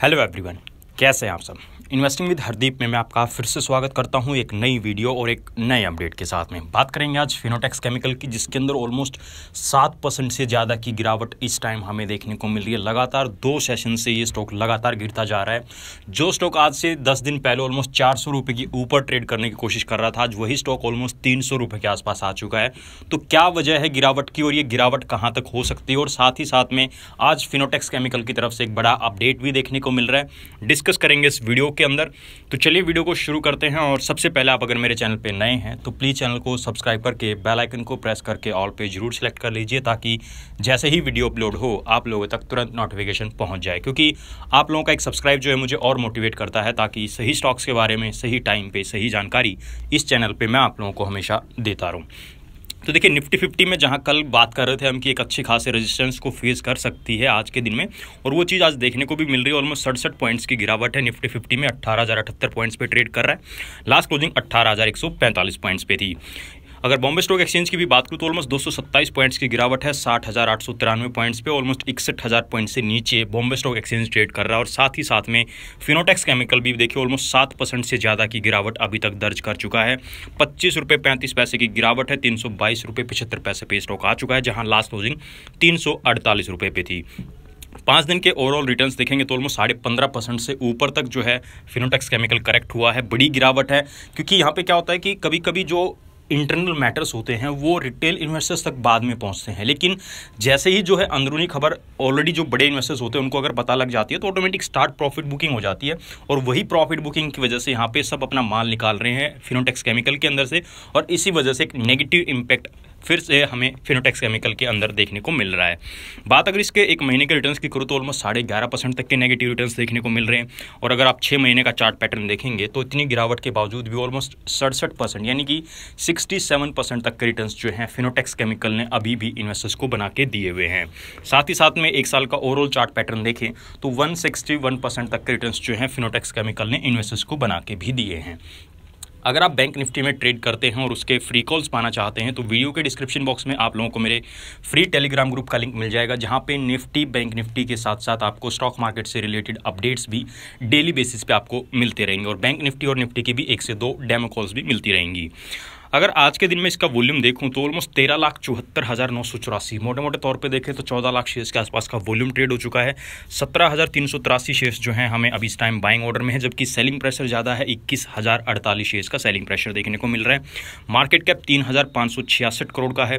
hello everyone कैसे हैं आप सब इन्वेस्टिंग विद हरदीप में मैं आपका फिर से स्वागत करता हूं एक नई वीडियो और एक नए अपडेट के साथ में बात करेंगे आज फिनोटेक्स केमिकल की जिसके अंदर ऑलमोस्ट सात परसेंट से ज़्यादा की गिरावट इस टाइम हमें देखने को मिल रही है लगातार दो सेशन से ये स्टॉक लगातार गिरता जा रहा है जो स्टॉक आज से दस दिन पहले ऑलमोस्ट चार सौ की ऊपर ट्रेड करने की कोशिश कर रहा था आज वही स्टॉक ऑलमोस्ट तीन सौ के आसपास आ चुका है तो क्या वजह है गिरावट की और ये गिरावट कहाँ तक हो सकती है और साथ ही साथ में आज फिनोटेक्स केमिकल की तरफ से एक बड़ा अपडेट भी देखने को मिल रहा है डिस्कस करेंगे इस वीडियो के अंदर तो चलिए वीडियो को शुरू करते हैं और सबसे पहले आप अगर मेरे चैनल पर नए हैं तो प्लीज़ चैनल को सब्सक्राइब करके बेल आइकन को प्रेस करके ऑल पे जरूर सेलेक्ट कर लीजिए ताकि जैसे ही वीडियो अपलोड हो आप लोगों तक तुरंत नोटिफिकेशन पहुँच जाए क्योंकि आप लोगों का एक सब्सक्राइब जो है मुझे और मोटिवेट करता है ताकि सही स्टॉक्स के बारे में सही टाइम पर सही जानकारी इस चैनल पर मैं आप लोगों को हमेशा देता रहूँ तो देखिए निफ्टी फिफ्टी में जहाँ कल बात कर रहे थे हम कि एक अच्छी खासी रेजिस्टेंस को फेस कर सकती है आज के दिन में और वो चीज़ आज देखने को भी मिल रही है ऑलमोस्ट सड़सठ पॉइंट्स की गिरावट है निफ्टी फिफ्टी में अट्ठारह पॉइंट्स पर ट्रेड कर रहा है लास्ट क्लोजिंग अट्ठारह पॉइंट्स पर थी अगर बॉम्बे स्टॉक एक्सचेंज की भी बात करूँ तो ऑलमोस्ट दो पॉइंट्स की गिरावट है साठ हज़ार आठ सौ तिरानवे पॉइंट्स पे ऑलमोस्ट इकसठ हज़ार पॉइंट से नीचे बॉम्बे स्टॉक एक्सचेंज ट्रेड कर रहा है और साथ ही साथ में फिनोटेक्स केमिकल भी देखिए ऑलमोस्ट सात परसेंट से ज़्यादा की गिरावट अभी तक दर्ज कर चुका है पच्चीस रुपये पैंतीस पैसे की गिरावट है तीन सौ बाईस रुपये पिछहत्तर पैसे पे स्टॉक आ चुका है जहाँ लास्ट क्लोजिंग तीन सौ अड़तालीस रुपये पे थी पाँच दिन के ओवरऑल रिटर्न्स देखेंगे तो ऑलमोस्ट साढ़े पंद्रह परसेंट से ऊपर तक जो है फिनोटेक्स केमिकल करेक्ट हुआ है बड़ी गिरावट है क्योंकि यहाँ पे क्या होता है कि कभी कभी जो इंटरनल मैटर्स होते हैं वो रिटेल इन्वेस्टर्स तक बाद में पहुंचते हैं लेकिन जैसे ही जो है अंदरूनी खबर ऑलरेडी जो बड़े इन्वेस्टर्स होते हैं उनको अगर पता लग जाती है तो ऑटोमेटिक स्टार्ट प्रॉफिट बुकिंग हो जाती है और वही प्रॉफिट बुकिंग की वजह से यहाँ पे सब अपना माल निकाल रहे हैं फिनोटेक्स केमिकल के अंदर से और इसी वजह से एक नेगेटिव इम्पैक्ट फिर से हमें फिनोटेक्स केमिकल के अंदर देखने को मिल रहा है बात अगर इसके एक महीने के रिटर्न की करूँ तो ऑलमोस्ट साढ़े ग्यारह परसेंट तक के नेगेटिव रिटर्न देखने को मिल रहे हैं और अगर आप छः महीने का चार्ट पैटर्न देखेंगे तो इतनी गिरावट के बावजूद भी ऑलमोस्ट सड़सठ परसेंट यानी कि सिक्सटी सेवन परसेंट तक के रिटर्न जो हैं फिनोटेक्स केमिकल ने अभी भी इन्वेस्टर्स को बना के दिए हुए हैं साथ ही साथ में एक साल का ओवरऑल चार्ट पैटर्न देखें तो वन सिक्सटी वन परसेंट तक के रिटर्न जो हैं फिनोटेक्स केमिकल ने इन्वेस्टर्स को बना के भी दिए हैं अगर आप बैंक निफ्टी में ट्रेड करते हैं और उसके फ्री कॉल्स पाना चाहते हैं तो वीडियो के डिस्क्रिप्शन बॉक्स में आप लोगों को मेरे फ्री टेलीग्राम ग्रुप का लिंक मिल जाएगा जहाँ पे निफ्टी बैंक निफ्टी के साथ साथ आपको स्टॉक मार्केट से रिलेटेड अपडेट्स भी डेली बेसिस पे आपको मिलते रहेंगे और बैंक निफ्टी और निफ्टी की भी एक से दो डेमो कॉल्स भी मिलती रहेंगी अगर आज के दिन में इसका वॉल्यूम देखूं तो ऑलमोस्ट तेरह लाख चौहत्तर हज़ार नौ सौ चौरासी मोटे मोटे तौर पे देखें तो चौदह लाख शेयर्स के आसपास का वॉल्यूम ट्रेड हो चुका है सत्रह हज़ार तीन सौ तिरासी शेयर्स जो हैं हमें अभी इस टाइम बाइंग ऑर्डर में है जबकि सेलिंग प्रेशर ज़्यादा है इक्कीस हज़ार अड़तालीस शेयर्स का सेलिंग प्रेशर देखने को मिल रहा है मार्केट कैप तीन हज़ार पाँच सौ छियासठ करोड़ का है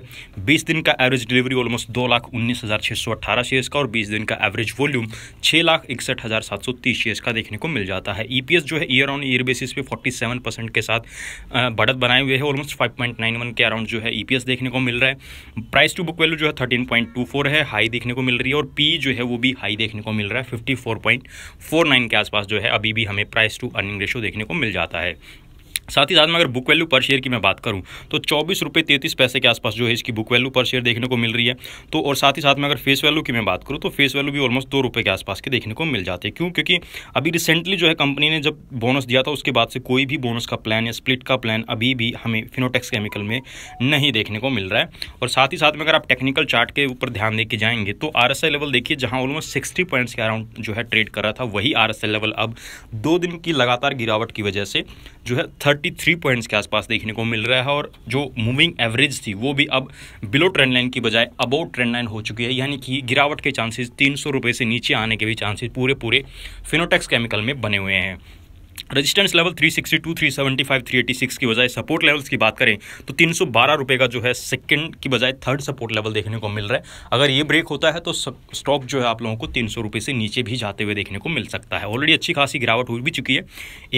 बीस दिन का एवरेज डिलीवरी ऑलमोस्ट दो लाख उन्नीस हज़ार छः सौ अट्ठारह शेयर्स का और बीस दिन का एवरेज वॉल्यूम छः लाख इकसठ हज़ार सात सौ तीस शेयर्स का देखने को मिल जाता है ई e जो है ईयर ऑन ईयर बेसिस पे फोर्टी सेवन परसेंट के साथ बढ़त बनाए हुए हैं ऑलमोस्ट नाइन 5.91 के अराउंड जो है ईपीएस e देखने को मिल रहा है प्राइस टू बुक वैल्यू जो है 13.24 है हाई देखने को मिल रही है और पी जो है वो भी हाई देखने को मिल रहा है 54.49 के आसपास जो है अभी भी हमें प्राइस टू अर्निंग रेशो देखने को मिल जाता है साथ ही साथ में अगर बुक वैल्यू पर शेयर की मैं बात करूं तो चौबीस रुपये तैंतीस पैसे के आसपास जो है इसकी बुक वैल्यू पर शेयर देखने को मिल रही है तो और साथ ही साथ में अगर फेस वैल्यू की मैं बात करूं तो फेस वैल्यू भी ऑलमोस्ट दो रुपये के आसपास के देखने को मिल जाते हैं क्यों क्योंकि अभी रिसेंटली जो है कंपनी ने जब बोनस दिया था उसके बाद से कोई भी बोनस का प्लान या स्प्लिट का प्लान अभी भी हमें फिनोटेक्स केमिकल में नहीं देखने को मिल रहा है और साथ ही साथ में अगर आप टेक्निकल चार्ट के ऊपर ध्यान दे जाएंगे तो आर लेवल देखिए जहाँ ऑलमोस्ट सिक्सटी पॉइंट्स के अराउंड जो है ट्रेड कर रहा था वही आर लेवल अब दो दिन की लगातार गिरावट की वजह से जो है थर्ड 33 पॉइंट्स के आसपास देखने को मिल रहा है और जो मूविंग एवरेज थी वो भी अब बिलो ट्रेंड लाइन की बजाय अबो ट्रेंड लाइन हो चुकी है यानी कि गिरावट के चांसेस तीन सौ से नीचे आने के भी चांसेस पूरे पूरे फिनोटेक्स केमिकल में बने हुए हैं रजिस्टेंस लेवल 362, 375, 386 की बजाय सपोर्ट लेवल्स की बात करें तो तीन सौ का जो है सेकंड की बजाय थर्ड सपोर्ट लेवल देखने को मिल रहा है अगर ये ब्रेक होता है तो स्टॉक जो है आप लोगों को तीन सौ से नीचे भी जाते हुए देखने को मिल सकता है ऑलरेडी अच्छी खासी गिरावट हो भी चुकी है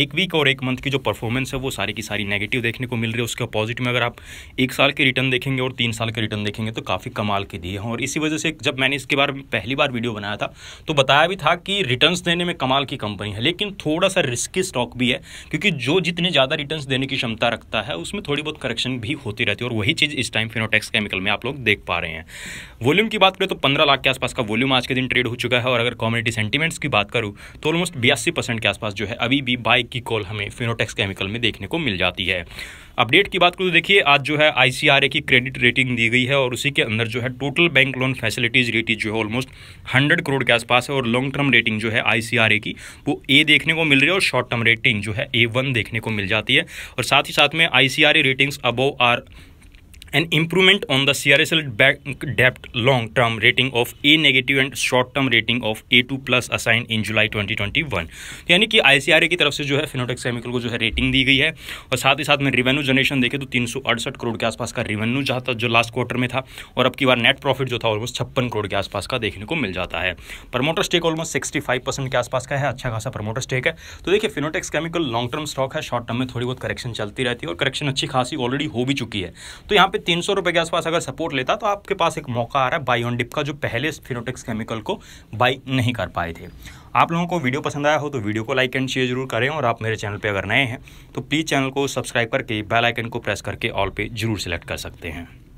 एक वीक और एक मंथ की जो परफॉर्मेंस है वो सारी की सारी नेगेटिव देखने को मिल रही है उसके अपोजिट में अगर आप एक साल के रिटर्न देखेंगे और तीन साल के रिटर्न देखेंगे तो काफ़ी कमाल के दिए हैं और इसी वजह से जब मैंने इसके बारे में पहली बार वीडियो बनाया था तो बताया भी था कि रिटर्न देने में कमाल की कंपनी है लेकिन थोड़ा सा रिस्की स्टॉक स्टॉक भी है क्योंकि जो जितने ज़्यादा रिटर्न देने की क्षमता रखता है उसमें थोड़ी बहुत करेक्शन भी होती रहती है और वही चीज़ इस टाइम फिनोटेक्स केमिकल में आप लोग देख पा रहे हैं वॉल्यूम की बात करें तो पंद्रह लाख के आसपास का वॉल्यूम आज के दिन ट्रेड हो चुका है और अगर कॉम्युनिटी सेंटीमेंट्स की बात करूँ तो ऑलमोस्ट बयासी परसेंट के आसपास जो है अभी भी बाइक की कॉल हमें फिनोटेक्स केमिकल में देखने को मिल जाती है अपडेट की बात करूँ तो देखिए आज जो है आई की क्रेडिट रेटिंग दी गई है और उसी के अंदर जो है total bank loan facilities rating जो है ऑलमोस्ट हंड्रेड करोड़ के आसपास है और लॉन्ग टर्म रेटिंग जो है आई की वो ए देखने को मिल रही है और शॉर्ट टर्म रेटिंग जो है ए देखने को मिल जाती है और साथ ही साथ में आई सी रेटिंग्स अबो आर an improvement on the CRSL bank debt long-term rating of A negative and short-term rating of A2 plus assigned in July 2021 तो यानी कि आईसीआरए की तरफ से जो है फिनोटेक्स केमिकल को जो है रेटिंग दी गई है और साथ ही साथ में रेवेन्यू जनरेशन देखे तो तीन करोड़ के आसपास का रेवेन्यू जहाँ जो लास्ट क्वार्टर में था और अब की बार नेट प्रॉफिट जो था ऑलमोस्ट छप्पन करोड़ के आसपास का देखने को मिल जाता है प्रमोटर स्टेक ऑलमोस्ट सिक्सटी के आसपास का है अच्छा खासा प्रमोटर स्टेक है तो देखिए Fineotex Chemical long term stock है शॉर्ट टर्म में थोड़ी बहुत करेक्शन चलती रहती है और करेक्शन अच्छी खासी ऑलरेडी हो भी चुकी है तो यहाँ पे पे तीन सौ के आसपास अगर सपोर्ट लेता तो आपके पास एक मौका आ रहा है बाई ऑन डिप का जो पहले फिनोटेक्स केमिकल को बाई नहीं कर पाए थे आप लोगों को वीडियो पसंद आया हो तो वीडियो को लाइक एंड शेयर जरूर करें और आप मेरे चैनल पे अगर नए हैं तो प्लीज़ चैनल को सब्सक्राइब करके बेल आइकन को प्रेस करके ऑल पे जरूर सेलेक्ट कर सकते हैं